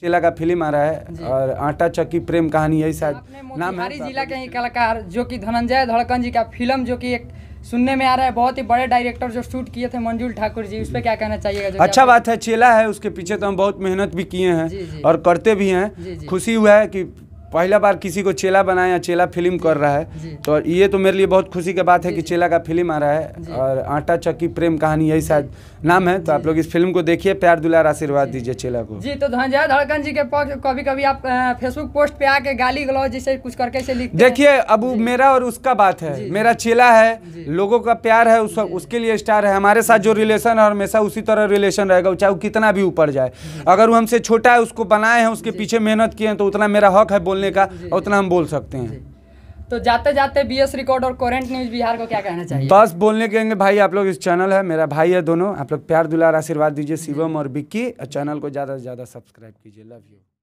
चेला का फिल्म आ रहा है और आटा चक्की प्रेम कहानी यही शायद नाम है जिला के ही कलाकार जो कि धनंजय धड़कन जी का फिल्म जो कि एक सुनने में आ रहा है बहुत ही बड़े डायरेक्टर जो शूट किए थे मंजूल ठाकुर जी उस पर क्या कहना चाहिएगा अच्छा बात है चेला है उसके पीछे तो हम बहुत मेहनत भी किए हैं और करते भी हैं खुशी हुआ है की पहला बार किसी को चेला बनाया चेला फिल्म कर रहा है तो ये तो मेरे लिए बहुत खुशी की बात है कि चेला का फिल्म आ रहा है और आटा चक्की प्रेम कहानी यही शायद नाम है तो आप लोग इस फिल्म को देखिए प्यार दुलार आशीर्वाद दीजिए चेला को जी तो धनजय धड़कन जी के पक्ष कभी कभी आप फेसबुक पोस्ट पे आके गाली गलौज जैसे कुछ करके से लिख देखिए अब मेरा और उसका बात है मेरा चेला है लोगों का प्यार है उसके लिए स्टार है हमारे साथ जो रिलेशन है हमेशा उसी तरह रिलेशन रहेगा चाहे वो कितना भी ऊपर जाए अगर वो हमसे छोटा है उसको बनाए हैं उसके पीछे मेहनत किए हैं तो उतना मेरा हक है बोल बोलने का उतना हम बोल सकते हैं तो जाते जाते बी एस रिकॉर्ड और कोरेंट न्यूज बिहार को क्या कहना चाहिए बस बोलने के लिए भाई आप लोग इस चैनल है मेरा भाई है दोनों आप लोग प्यार दुलार आशीर्वाद दीजिए शिवम और बिक्की और चैनल को ज़्यादा से ज़्यादा सब्सक्राइब कीजिए लव यू